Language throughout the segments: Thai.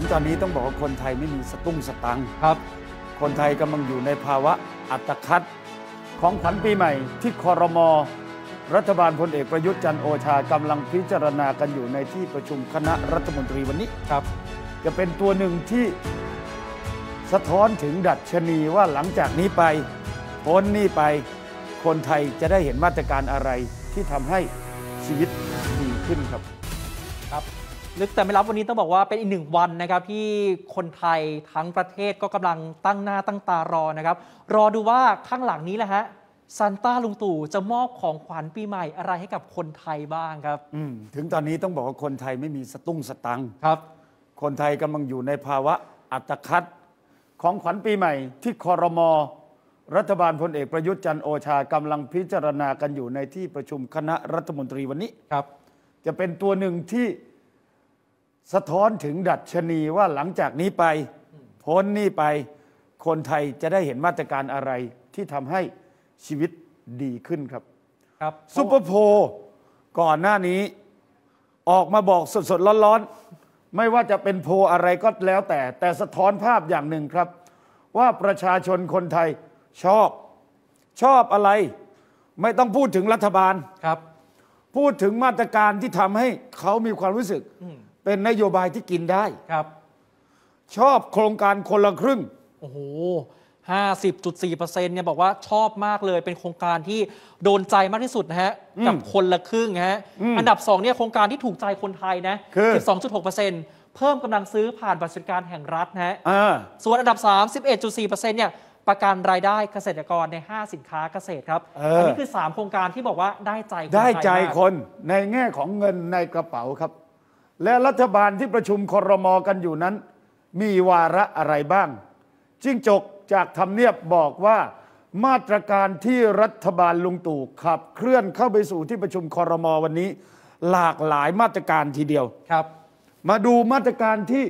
ถึงตอนนี้ต้องบอกว่าคนไทยไม่มีสตุ้งสตังครับ คนไทยกำลังอยู่ในภาวะอัตคัดของขวัญปีใหม่ ที่คอรมอรัฐบาลพลเอกประยุทธ์จันโอชากำลังพิจารณากันอยู่ในที่ประชุมคณะรัฐมนตรีวันนี้ครับ จะเป็นตัวหนึ่งที่สะท้อนถึงดัชนีว่าหลังจากนี้ไปพ้นนี้ไป คนไทยจะได้เห็นมาตรการอะไรที่ทำให้ชีวิตดีขึ้นครับลึกแต่ไม่รับ วันนี้ต้องบอกว่าเป็นอีกหนึ่งวันนะครับ ที่คนไทย ทั้งประเทศก็กำลังตั้งหน้าตั้งตารอนะครับ รอดูว่าข้างหลังนี้แหละฮะซันต้าลุงตู่จะมอบของขวัญปีใหม่อะไรให้กับคนไทยบ้างครับถึงตอนนี้ต้องบอกว่าคนไทยไม่มีสตุ้งสตังครับ คนไทยกำลังอยู่ในภาวะอัตคัดของขวัญปีใหม่ ที่คอรมอรัฐบาลพลเอกประยุทธ์จันโอชากำลังพิจารณากันอยู่ในที่ประชุมคณะรัฐมนตรีวันนี้ครับ จะเป็นตัวหนึ่งที่สะท้อนถึงดัชนีว่าหลังจากนี้ไปพ้นนี่ไป คนไทยจะได้เห็นมาตรการอะไรที่ทำให้ชีวิตดีขึ้นครับ ครับซุปเปอร์โพก่อนหน้านี้ออกมาบอกสดๆ ร้อนๆไม่ว่าจะเป็นโพอะไรก็แล้วแต่ แต่สะท้อนภาพอย่างหนึ่งครับ ว่าประชาชนคนไทยชอบชอบอะไรไม่ต้องพูดถึงรัฐบาลครับ พูดถึงมาตรการที่ทำให้เขามีความรู้สึกเป็นนโยบายที่กินได้ครับ ชอบโครงการคนละครึ่งโอ้โหห้าสิบจุดสี่เปอร์เซ็นต์เนี่ยบอกว่าชอบมากเลยเป็นโครงการที่โดนใจมากที่สุดนะฮะกับคนละครึ่งฮะอันดับสองเนี่ยโครงการที่ถูกใจคนไทยนะสิบสองจุดหกเปอร์เซ็นต์เพิ่มกำลังซื้อผ่านบัตรสวัสดิการแห่งรัฐนะฮะส่วนอันดับสามสิบเอ็ดจุดสี่เปอร์เซ็นต์เนี่ยประกันรายได้เกษตรกรใน 5 สินค้าเกษตรครับออันนี้คือ 3 โครงการที่บอกว่าได้ใจคนได้ใจคนในแง่ของเงินในกระเป๋าครับและรัฐบาลที่ประชุมคอรมอกันอยู่นั้น มีวาระอะไรบ้างจิ้งจกจากทำเนียบบอกว่า มาตรการที่รัฐบาลลุงตู่ขับเคลื่อนเข้าไปสู่ที่ประชุมคอรมอวันนี้หลากหลายมาตรการทีเดียวครับ มาดูมาตรการที่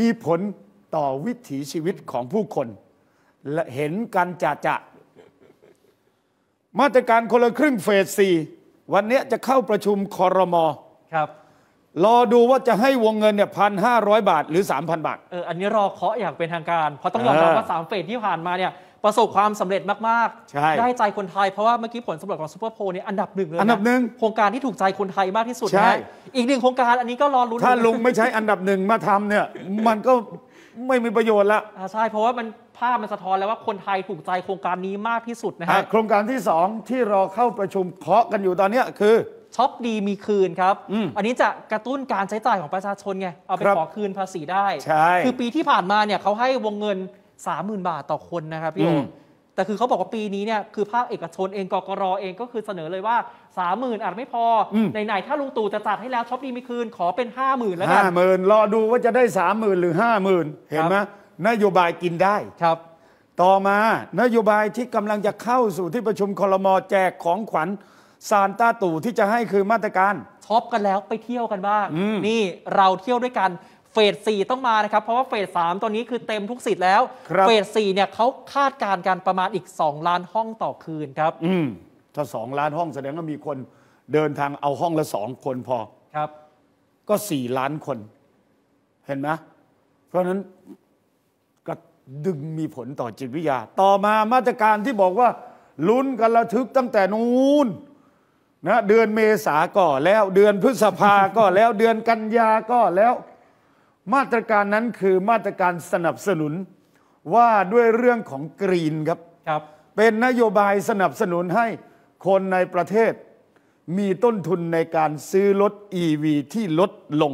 มีผลต่อวิถีชีวิตของผู้คน และเห็นกันจะจะมาตรการคนละครึ่งเฟสสี่วันนี้จะเข้าประชุมคอรมอครับรอดูว่าจะให้วงเงินเนี่ยพันห้าร้อยบาทหรือสามพันบาท เอออันนี้รอเคาะอย่างเป็นทางการ เพราะต้องยอมรับว่าสามเฟสที่ผ่านมาเนี่ยประสบความสำเร็จมาก ๆ ได้ใจคนไทยเพราะว่าเมื่อกี้ผลสำรวจของซูเปอร์โพลเนี่ยอันดับหนึ่งเลย อันดับหนึ่ง โครงการที่ถูกใจคนไทยมากที่สุดนะอีกหนึ่งโครงการอันนี้ก็รอรุ้นถ้าลุงไม่ใช้อันดับหนึ่งมาทำเนี่ยมันก็ไม่มีประโยชน์ละใช่ เพราะว่ามันภาพมันสะท้อนแล้วว่าคนไทยถูกใจโครงการนี้มากที่สุดนะฮะโครงการที่สองที่รอเข้าประชุมเคาะกันอยู่ตอนนี้คือช็อปดีมีคืนครับออันนี้จะกระตุ้นการใช้จ่ายของประชาชนไง เอาไปขอคืนภาษีได้ ใช่ คือปีที่ผ่านมาเนี่ยเขาให้วงเงิน 30,000 บาทต่อคนนะครับพี่โอแต่คือเขาบอกว่าปีนี้เนี่ยคือภาคเอกชนเองกกรเองก็คือเสนอเลยว่าสามหมื่นอาจไม่พอ ไหนๆ ถ้าลุงตู่จะจัดให้แล้วช็อปดีมีคืน ขอเป็นห้าหมื่นแล้วกันห้าหมื่นรอดูว่าจะได้สามหมื่นหรือห้าหมื่นเห็นไหมนโยบายกินได้ ครับ ต่อมานโยบายที่กำลังจะเข้าสู่ที่ประชุมคลรมแจกของขวัญซานต้าตู่ที่จะให้คือมาตรการช็อปกันแล้วไปเที่ยวกันบ้าง นี่เราเที่ยวด้วยกันเฟสสี่ต้องมานะครับ เพราะว่าเฟสสามตอนนี้คือเต็มทุกสิทธิ์แล้วเฟสสี่เนี่ยเขาคาดการณ์การประมาณอีกสองล้านห้องต่อคืนครับ อืมถ้าสองล้านห้องแสดงว่ามีคนเดินทางเอาห้องละสองคนพอครับ ก็สี่ล้านคน เห็นไหมเพราะฉะนั้นก็ดึงมีผลต่อจิตวิทยา ต่อมามาตรการที่บอกว่าลุ้นกันระทึกตั้งแต่นู้นนะเดือนเมษาก็แล้วเดือนพฤษภาก็แล้วเดือนกันยาก็แล้ว มาตรการนั้นคือมาตรการสนับสนุนว่าด้วยเรื่องของกรีนครับครับ เป็นนโยบายสนับสนุนให้คนในประเทศ มีต้นทุนในการซื้อรถ e ีที่ลดลง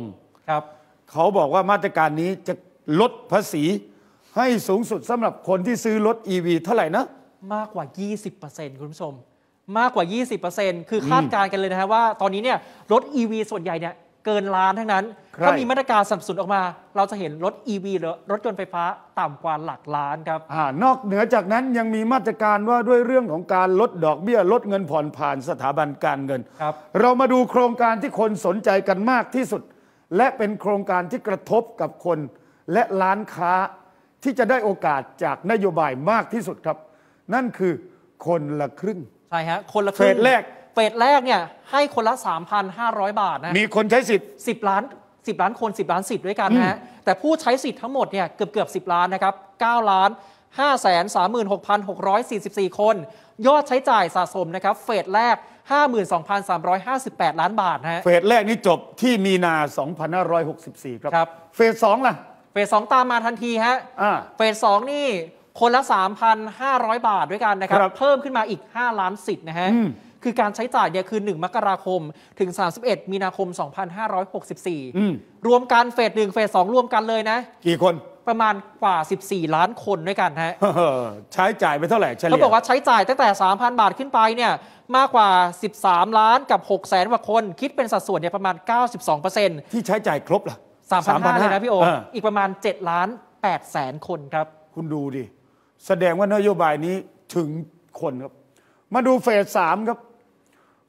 ครับเขาบอกว่ามาตรการนี้จะลดภาษีให้สูงสุดสำหรับคนที่ซื้อรถ e ีเท่าไหร่นะมากกว่า 20%คุณผู้ชมมากกว่า 20%คือคาดการณ์กันเลยนะฮะว่าตอนนี้เนี่ยรถ EV ส่วนใหญ่เนี่ยเกินล้านทั้งนั้น ถ้ามีมาตรการสับสนออกมา เราจะเห็นรถ EV หรือรถยนต์ไฟฟ้าต่ำกว่าหลักล้านครับอนอกเหนือจากนั้นยังมีมาตรการว่าด้วยเรื่องของการลดดอกเบี้ยลดเงินผ่อนผ่านสถาบันการเงินรเรามาดูโครงการที่คนสนใจกันมากที่สุด และเป็นโครงการที่กระทบกับคนและร้านค้าที่จะได้โอกาสจากนโยบายมากที่สุดครับ นั่นคือคนละครึ่งใช่ฮะคนละครึ่งเฟสแรกเฟสแรกเนี่ยให้คนละ 3,500 บาทนะมีคนใช้สิทธิ์10 ล้าน 10 ล้านคน 10 ล้านสิทธิ์ด้วยกันนะฮะแต่ผู้ใช้สิทธิ์ทั้งหมดเนี่ยเกือบเกือบ 10 ล้านนะครับ9ล้าน536,644 คน ยอดใช้จ่ายสะสมนะครับเฟสแรก 52,358 ล้านบาทนะฮะเฟสแรกนี่จบที่มีนา 2,564 ครับครับเฟสสองล่ะเฟสสองตามมาทันทีฮะเฟสสองนี่คนละ 3,500 บาทด้วยกันนะครับเพิ่มขึ้นมาอีก 5 ล้านสิทธิ์นะฮะคือการใช้จ่ายเนี่ยคือ 1 มกราคมถึง 31 มีนาคม 2564รวมกันเฟสหนึ่งเฟสสองรวมกันเลยนะ กี่คนประมาณกว่า 14 ล้านคนด้วยกันฮะใช้จ่ายไปเท่าไหร่เฉลี่ยเขาบอกว่าใช้จ่ายตั้งแต่ 3,000 บาทขึ้นไปเนี่ย มากกว่า 13 ล้านกับ 6 แสนกว่าคนคิดเป็นสัดส่วนเนี่ยประมาณ92%ที่ใช้จ่ายครบละ3,500เลยนะพี่โอ อีกประมาณ7ล้าน8แสนคนครับคุณดูดิแสดงว่านโยบายนี้ถึงคนครับ มาดูเฟสสามครับ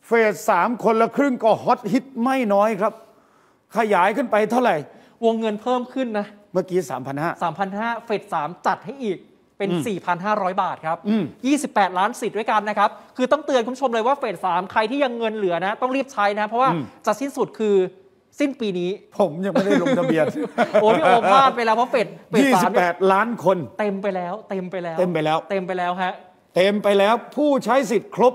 เฟสสามคนละครึ่งก็ฮอตฮิตไม่น้อยครับ ขยายขึ้นไปเท่าไหร่ วงเงินเพิ่มขึ้นนะ เมื่อกี้ 3,500 3,500 เฟสสามจัดให้อีก เป็น 4,500 บาทครับ28 ล้านสิทธิ์ด้วยกันนะครับ คือต้องเตือนคุณผู้ชมเลยว่าเฟสสามใครที่ยังเงินเหลือนะ ต้องรีบใช้นะ เพราะว่าจะสิ้นสุดคือสิ้นปีนี้ผมยังไม่ได้ลงทะเบียนโอ้พี่โอพลาดไปแล้วเพราะเฟดยี่สบแ28 ล้านคนเต็มไปแล้วเต็มไปแล้ว เต็มไปแล้วเต็มไปแล้วฮะ เต็มไปแล้วผู้ใช้สิทธิ์ครบ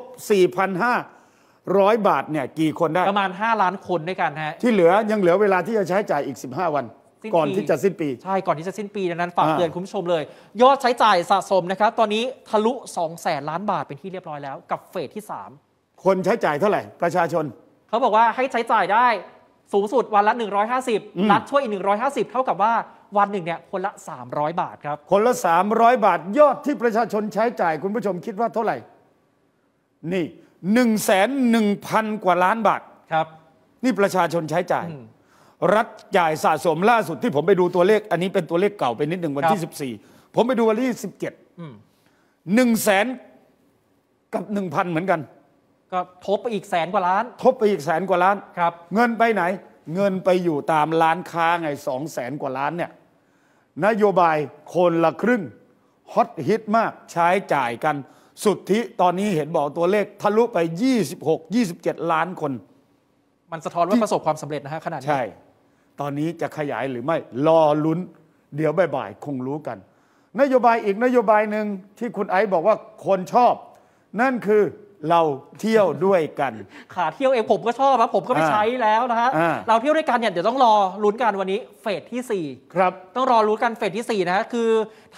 4,500 บาทเนี่ยกี่คนได้ประมาณ 5 ล้านคนด้วยกันฮะ ที่เหลือยังเหลือเวลาที่จะใช้จ่ายอีก 15 วัน ก่อนที่จะสิ้นปีใช่ก่อนที่จะสิ้นปีดังนั้นฝากเตือนคุณผู้ชมเลย ยอดใช้จ่ายสะสมนะครับตอนนี้ทะลุ2แสนล้านบาทเป็นที่เรียบร้อยแล้วกับเฟสที่3คนใช้จ่ายเท่าไหร่ประชาชนเขาบอกว่าให้ใช้จ่ายได้สูงสุดวันละ 150 รัฐช่วยอีก150 เท่ากับว่าวันหนึ่งเนี่ยคนละ 300 บาทครับ คนละ 300 บาท ยอดที่ประชาชนใช้จ่าย คุณผู้ชมคิดว่าเท่าไหร่ นี่1นึ่งแสนหนึ่งพันกว่าล้านบาทครับ นี่ประชาชนใช้จ่าย รัฐจ่ายสะสมล่าสุดที่ผมไปดูตัวเลข อันนี้เป็นตัวเลขเก่าไปนิดหนึ่งวันที่ 14 ผมไปดูวันที่ 17หนึ่งแสนกับหนึ่งพันเหมือนกันก็ทบไปอีกแสนกว่าล้าน ทบไปอีกแสนกว่าล้านครับเงินไปไหน เงินไปอยู่ตามร้านค้าไงสองแสนกว่าล้านเนี่ยนโยบายคนละครึ่ง ฮอตฮิตมากใช้จ่ายกัน สุทธิตอนนี้เห็นบอกตัวเลขทะลุไป 26 27 ล้านคน มันสะท้อนว่าประสบความสำเร็จนะฮะขนาดนี้ใช่ ตอนนี้จะขยายหรือไม่รอลุ้น เดี๋ยวบ่ายๆคงรู้กัน นโยบายอีกนโยบายหนึ่งที่คุณไอซ์บอกว่าคนชอบ นั่นคือเราเที่ยวด้วยกัน ขา เที่ยวเองผมก็ชอบครับผมก็ไม่ใช้แล้วนะฮะะเราเที่ยวด้วยกันเนี่ยเดี๋ยวต้องรอลุ้นกันวันนี้ เฟสที่ 4 ครับ ต้องรอลุ้นกันเฟสที่4นะฮะคือ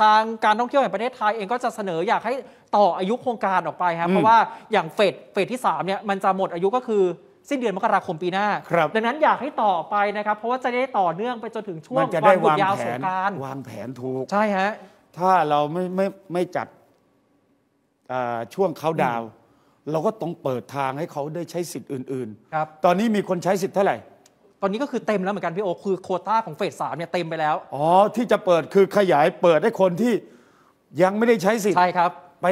ทางการท่องเที่ยวแห่งประเทศไทยเองก็จะเสนอ อยากให้ต่ออายุโครงการออกไปครับเพราะว่าอย่างเฟสเฟสที่3เนี่ยมันจะหมดอายุก็คือ สิ้นเดือนมกราคมปีหน้า ครับ ดังนั้นอยากให้ต่อไปนะครับ เพราะว่าจะได้ต่อเนื่องไปจนถึงช่วงวันดหยุวงยาวแผสงนการวางแผนถูก ใช่ฮะ ถ้าเราไม่ไม่ไม่จัดช่วงเขาดาวเราก็ต้องเปิดทางให้เขาได้ใช้สิทธิ์อื่น ๆ ครับ ตอนนี้มีคนใช้สิทธิ์เท่าไหร่ ตอนนี้ก็คือเต็มแล้วเหมือนกันพี่โอ๊คือโควต้าของเฟสสามเนี่ยเต็มไปแล้ว อ๋อที่จะเปิดคือขยายเปิดให้คนที่ยังไม่ได้ใช้สิทธิ์ ใช่ครับ ไป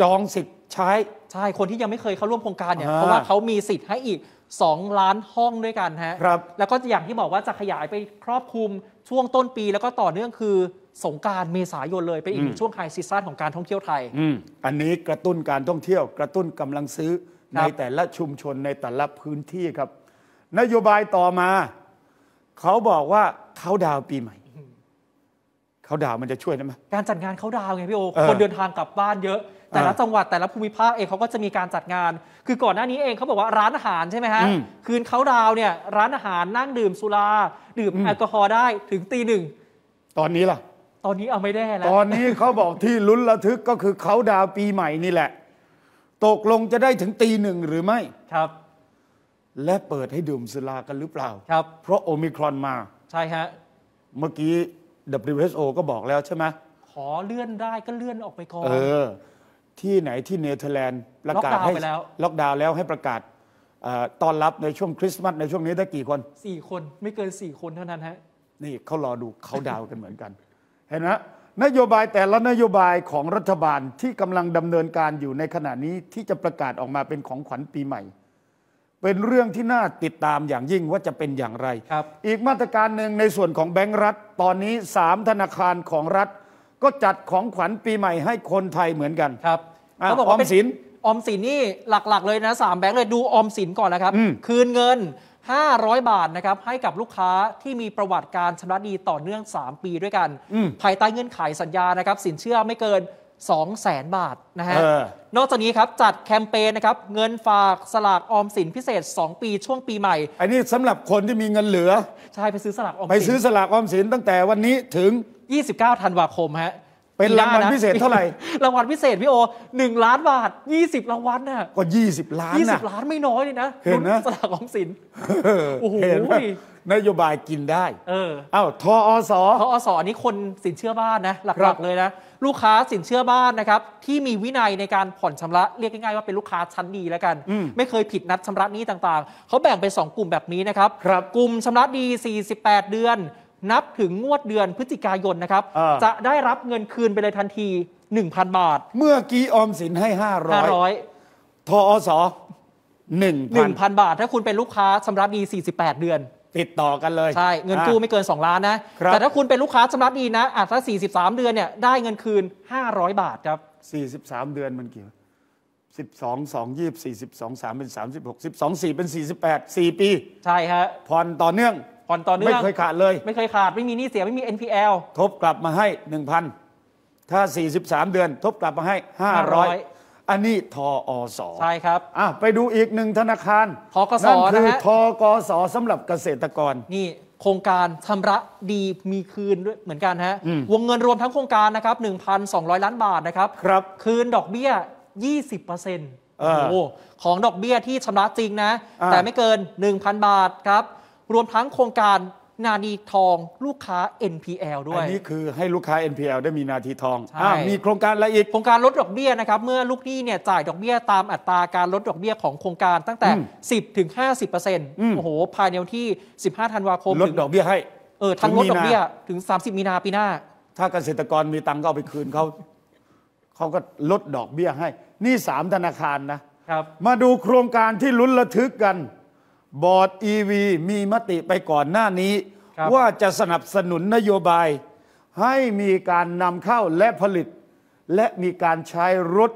จองสิทธิ์ใช้ใช่คนที่ยังไม่เคยเข้าร่วมโครงการเนี่ย เพราะว่าเขามีสิทธิ์ให้อีก2ล้านห้องด้วยกันฮะ ครับ แล้วก็อย่างที่บอกว่าจะขยายไปครอบคลุมช่วงต้นปีแล้วก็ต่อเนื่องคือสงการเมษายนเลยไปอีก ช่วงไฮซีซั่นของการท่องเที่ยวไทย อันนี้กระตุ้นการท่องเที่ยวกระตุ้นกำลังซื้อในแต่ละชุมชนในแต่ละพื้นที่ครับ นโยบายต่อมา เขาบอกว่าเขาดาวปีใหม่ เขาดาวมันจะช่วยได้ไหมการจัดงานเขาดาวไงพี่โอคนเดินทางกลับบ้านเยอะ แต่ละจังหวัดแต่ละภูมิภาคเองเขาก็จะมีการจัดงาน คือก่อนหน้านี้เองเขาบอกว่าร้านอาหารใช่ไหมฮะคืนเขาดาวเนี่ยร้านอาหารนั่งดื่มสุราดื่มแอลกอฮอล์ได้ถึงตีหนึ่งตอนนี้ล่ะตอนนี้เอาไม่ได้แล้ว ตอนนี้เขาบอกที่ลุ้นระทึกก็คือเขาดาวปีใหม่นี่แหละตกลงจะได้ถึงตีหนึ่งหรือไม่ครับ และเปิดให้ดื่มสุรากันหรือเปล่า ครับ เพราะโอมิครอนมา ใช่ฮะเมื่อกี้ WHO ก็บอกแล้วใช่ไหมขอเลื่อนได้ก็เลื่อนออกไปก่อนเออที่ไหนที่เนเธอร์แลนด์ ประกาศให้ล็อกดาวน์แล้วให้ประกาศต้อนรับในช่วงคริสต์มาสในช่วงนี้ได้กี่คนสี่คนไม่เกินสี่คนเท่านั้นฮะนี่เขารอดูเขาดาวกันเหมือนกันเห็นไหมนโยบายแต่ละนโยบายของรัฐบาลที่กำลังดำเนินการอยู่ในขณะนี้ที่จะประกาศออกมาเป็นของขวัญปีใหม่ เป็นเรื่องที่น่าติดตามอย่างยิ่งว่าจะเป็นอย่างไรรอีกมาตรการหนึ่งในส่วนของแบงก์รัฐ ตอนนี้3ธนาคารของรัฐ ก็จัดของขวัญปีใหม่ ให้คนไทยเหมือนกันครับเขาบอกออมสินออมสินนี่หลักๆ เลยนะสามแบงก์เลยดูออมสินก่อนนะครับ คืนเงิน500 บาทนะครับให้กับลูกค้าที่มีประวัติการชำระหนี้ต่อเนื่อง 3 ปีด้วยกัน ภายใต้เงื่อนไขสัญญานะครับสินเชื่อไม่เกิน 2 0 0แสนบาทนะฮะออนอกจากนี้ครับจัดแคมเปญนะครับเงินฝากสลากออมสินพิเศษ 2 ปีช่วงปีใหม่ไอ้นี่สำหรับคนที่มีเงินเหลือ ใช่ ไปซื้อสลากออมไปสิซื้อนสลากออมสินตั้งแต่วันนี้ถึง 29ธันวาคมฮะเป็นรางวัลพิเศษเท่าไหร่รางวัลพิเศษพี่โอหนึ่งล้านบาทยี่สิบรางวัลน่ะก็ยี่สิบล้านยี่สิบล้านไม่น้อยเลยนะเห็นนะสลากของสินโอ้โหนโยบายกินได้ เอออ้าวทออสทออสอนี้คนสินเชื่อบ้านนะหลักๆเลยนะ ลูกค้าสินเชื่อบ้านนะครับ ที่มีวินัยในการผ่อนชำระเรียกง่ายๆว่าเป็นลูกค้าชั้นดีแล้วกัน ไม่เคยผิดนัดชำระหนี้ต่างๆเขาแบ่งเป็น2กลุ่มแบบนี้นะครับ กลุ่มชำระดี 48 เดือนนับถึงงวดเดือนพฤศจิกายนนะครับ จะได้รับเงินคืนไปเลยทันที 1,000 บาท เมื่อกี้ออมสินให้ 500 500ทอสหนึ่งพัน1,000บาท ถ้าคุณเป็นลูกค้าชำระดี 48 เดือน ติดต่อกันเลยใช่เงินกู้ไม่เกิน 2 ล้านนะครับแต่ถ้าคุณเป็นลูกค้าชำระดีนะอาจจะา43 เดือนเนี่ยได้เงินคืน 500 บาทครับสี่สิบสามเดือนมันกี่สิบสองสองยี่สี่สิบสองสามเป็นสามสิบหกสิบสองสี่เป็นสี่สิบแปดสี่ปีใช่ฮะผ่อนต่อเนื่องผ่อนต่อเนื่องไม่เคยขาดเลย ไม่เคยขาด ไม่มีหนี้เสีย ไม่มี NPL ทบกลับมาให้ 1,000 ถ้า 43 เดือนทบกลับมาให้ 500 อันนี้ทออส ใช่ครับ อ่ะไปดูอีกหนึ่งธนาคารทกสนั่นคืะอฮะทกสสำหรับเกษตรกร นี่โครงการชำระดีมีคืนด้วยเหมือนกันฮะวงเงินรวมทั้งโครงการนะครับ 1,200 ล้านบาทนะครับ ครับคืนดอกเบี้ย 20%เออโของดอกเบี้ยที่ชำระจริงนะอแต่ไม่เกิน 1,000 บาทครับรวมทั้งโครงการนาทีทองลูกค้า NPL ด้วยอันนี้คือให้ลูกค้า NPL ได้มีนาทีทองอมีโครงการอะไรอีก โครงการลดดอกเบี้ยนะครับเมื่อลูกหนี้เนี่ยจ่ายดอกเบี้ยตามอัตราการลดดอกเบี้ยของโครงการ ตั้งแต่ 10ถึง50เปอร์เซ็นต์โอ้โหภายในวันที่ 15ธันวาคมลดดอกเบี้ยให้เออทั้งลดดอกเบี้ยถึง 30มีนาปีหน้าถ้าเกษตรกรมีตังค์ก็เอาไปคืนเขาเขาก็ลดดอกเบี้ยให้ นี่สามธนาคารนะครับมาดูโครงการที่ลุ้นระทึกกันบอร์ดอีวีมีมติไปก่อนหน้านี้ ว่าจะสนับสนุนนโยบาย ให้มีการนำเข้าและผลิต และมีการใช้รถ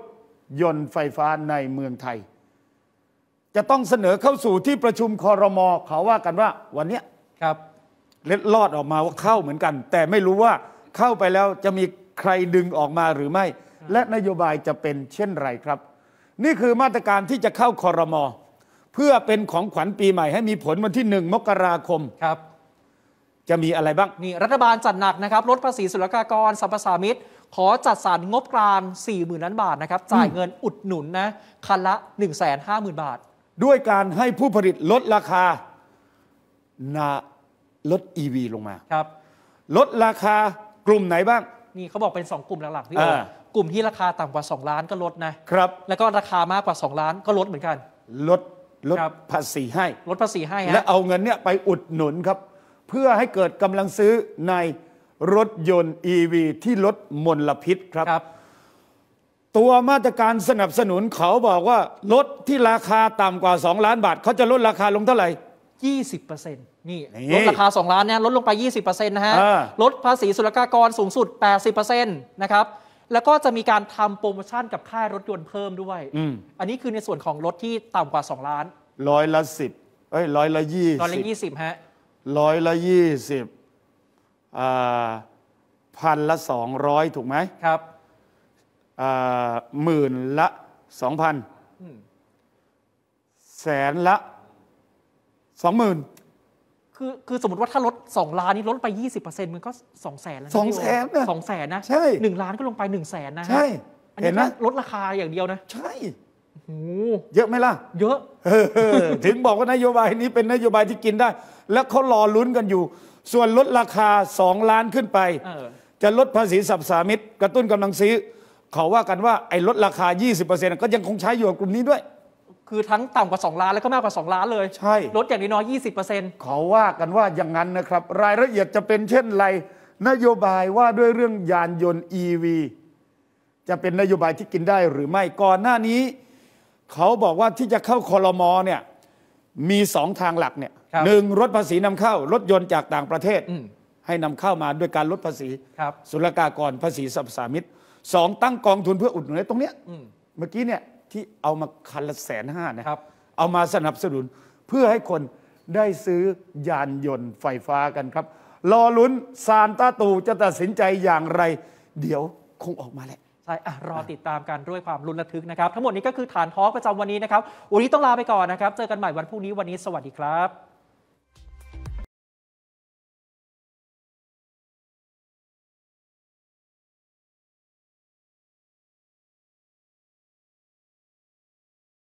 ยนต์ไฟฟ้าในเมืองไทย จะต้องเสนอเข้าสู่ที่ประชุมคอรมอเขาว่ากันว่า วันนี้ครับ เล็ดลอดออกมาว่าเข้าเหมือนกัน แต่ไม่รู้ว่าเข้าไปแล้วจะมีใครดึงออกมาหรือไม่ และนโยบายจะเป็นเช่นไรครับ นี่คือมาตรการที่จะเข้าคอรมอพื่อเป็นของขวัญปีใหม่ให้มีผลวันที่หนึ่ง มกราคมครับ จะมีอะไรบ้างนี่รัฐบาลจัดหนักนะครับลดภาษีศุลกากรสัมปสามิตขอจัดสรรงบกลาง 40,000ล้านบาทนะครับจ่ายเงินอุดหนุนนะคันละ 1 5 0 0 0นบาท ด้วยการให้ผู้ผลิตลดราคานา ลดวีลงมาครับ ลดราคากลุ่มไหนบ้าง นี่เขาบอกเป็น 2 กลุ่มหลักๆพี่เอ๋กลุ่มที่ราคาต่ำกว่า2ล้านก็ลดนะครับแล้วก็ราคามากกว่า2ล้านก็ลดเหมือนกันลดลดภาษีให้ ลดภาษีให้และเอาเงินเนี่ยไปอุดหนุนครับ เพื่อให้เกิดกำลังซื้อในรถยนต์ EV ที่ลดมลพิษครับรบตัวมาตรการสนับสนุนเขาบอกว่า รถที่ราคาต่ำกว่า 2 ล้านบาทเขาจะลดราคาลงเท่าไหร่20%นนี่ลดราคา 2 ล้านเนี่ยลดลงไป 20%นะฮะลดภาษีศุลกากรสูงสุด 80%นะครับแล้วก็จะมีการทำโปรโมชั่นกับค่ายรถยนต์เพิ่มด้วยออันนี้คือในส่วนของรถที่ต่ำกว่า 2 ล้าน ร้อยละสิบเอ้ยร้อยละยี่สิบ ร้อยละยี่สิบฮะร้อยละยี่สิบอ่าพันละสองร้อย ถูกไหม ครับอ่าหมื่นละสองพัน แสนละสองหมื่นคือคือสมมติว่าถ้าลด 2 ล้านนี่ลดไป 20%มันก็2องแสนแล้วสองแสนนะสองแสนนะใช่หนึ่งล้านก็ลงไป1นึ่งแสนนะใช่เห็นไหมลดราคาอย่างเดียวนะ ใช่โอ้เยอะไหมล่ะ เยอะถึงบอกว่านโยบายนี้เป็นนโยบายที่กินได้ แล้วเขารอลุ้นกันอยู่ ส่วนลดราคา 2 ล้านขึ้นไป จะลดภาษีสับสามิตกระตุ้นกำลังซื้อเขาว่ากันว่าไอ้ลดราคา 20%ก็ยังคงใช้อยู่กับกลุ่มนี้ด้วยคือทั้งต่ำกว่า 2 ล้านแล้วก็มากกว่า 2 ล้านเลย ใช่ลดอย่างน้อย20%เขาว่ากันว่าอย่างนั้นนะครับ รายละเอียดจะเป็นเช่นไร นโยบายว่าด้วยเรื่องยานยนต์ EV จะเป็นนโยบายที่กินได้หรือไม่ก่อนหน้านี้ เขาบอกว่าที่จะเข้าคอรมอเนี่ยมีสองทางหลักเนี่ยหนึ่งลดภาษีนำเข้ารถยนต์จากต่างประเทศ ให้นำเข้ามาด้วยการลดภาษี ศุลกากรภาษีสรรพสามิตสองตั้งกองทุนเพื่ออุดหนุนตรงเนี้ยเมื่อกี้เนี่ยที่เอามาคันละแสนห้านะครับ เอามาสนับสนุนเพื่อให้คนได้ซื้อยานยนต์ไฟฟ้ากันครับ รอลุ้นซานตาตูจะตัดสินใจอย่างไร เดี๋ยวคงออกมาแหละ ใช่รอติดตามกันด้วยความลุ้นระทึกนะครับ ทั้งหมดนี้ก็คือฐานทอกประจำวันนี้นะครับวันนี้ต้องลาไปก่อนนะครับ เจอกันใหม่วันพรุ่งนี้ วันนี้สวัสดีครับ